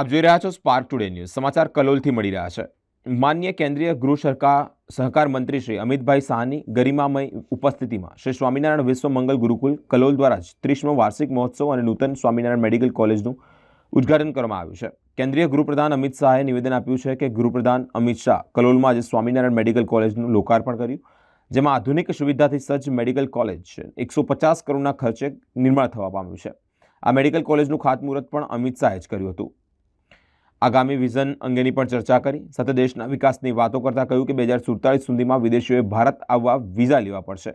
આપ જોઈ રહ્યા છો સ્પાર્ક ટુડે ન્યૂઝ સમાચાર કલોલથી મળી રહ્યા છે માન્ય કેન્દ્રીય ગૃહ સરકાર સહકાર મંત્રી શ્રી અમિતભાઈ શાહની ગરિમામય ઉપસ્થિતિમાં શ્રી સ્વામિનારાયણ વિશ્વ મંગલ ગુરુકુલ કલોલ દ્વારા જ ત્રીસમો વાર્ષિક મહોત્સવ અને નૂતન સ્વામિનારાયણ મેડિકલ કોલેજનું ઉદ્ઘાટન કરવામાં આવ્યું છે કેન્દ્રીય ગૃહપ્રધાન અમિત શાહે નિવેદન આપ્યું છે કે ગૃહપ્રધાન અમિત શાહ કલોલમાં આજે સ્વામિનારાયણ મેડિકલ કોલેજનું લોકાર્પણ કર્યું જેમાં આધુનિક સુવિધાથી સજ્જ મેડિકલ કોલેજ એકસો પચાસ કરોડના ખર્ચે નિર્માણ થવા પામ્યું છે આ મેડિકલ કોલેજનું ખાતમુહૂર્ત પણ અમિત શાહે જ કર્યું હતું આગામી વિઝન અંગેની પણ ચર્ચા કરી સાથે દેશના વિકાસની વાતો કરતાં કહ્યું કે બે હજાર સુડતાલીસ સુધીમાં વિદેશીઓએ ભારત આવવા વિઝા લેવા પડશે